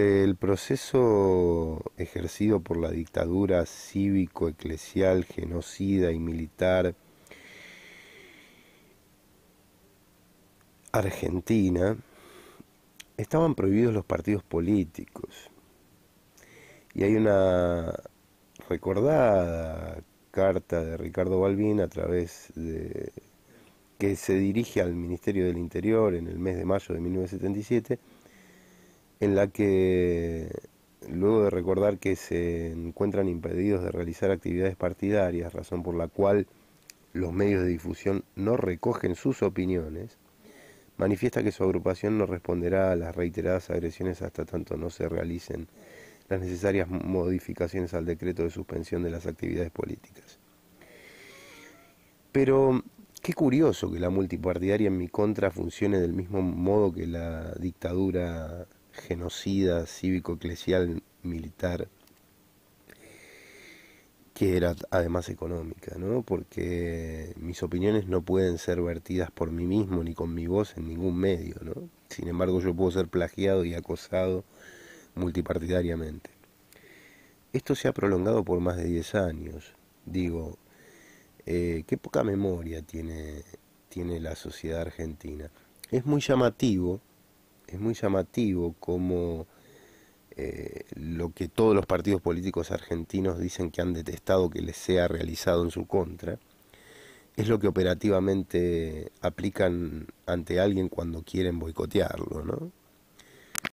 El proceso ejercido por la dictadura cívico, eclesial, genocida y militar argentina, estaban prohibidos los partidos políticos. Y hay una recordada carta de Ricardo Balvin a través de que se dirige al Ministerio del Interior en el mes de mayo de 1977 en la que luego de recordar que se encuentran impedidos de realizar actividades partidarias, razón por la cual los medios de difusión no recogen sus opiniones, manifiesta que su agrupación no responderá a las reiteradas agresiones hasta tanto no se realicen las necesarias modificaciones al decreto de suspensión de las actividades políticas. Pero qué curioso que la multipartidaria en mi contra funcione del mismo modo que la dictadura genocida cívico-eclesial militar, que era además económica, ¿no? porque mis opiniones no pueden ser vertidas por mí mismo ni con mi voz en ningún medio. ¿no? Sin embargo, yo puedo ser plagiado y acosado multipartidariamente. Esto se ha prolongado por más de 10 años. Digo, eh, qué poca memoria tiene, tiene la sociedad argentina. Es muy llamativo es muy llamativo como eh, lo que todos los partidos políticos argentinos dicen que han detestado que les sea realizado en su contra, es lo que operativamente aplican ante alguien cuando quieren boicotearlo, ¿no?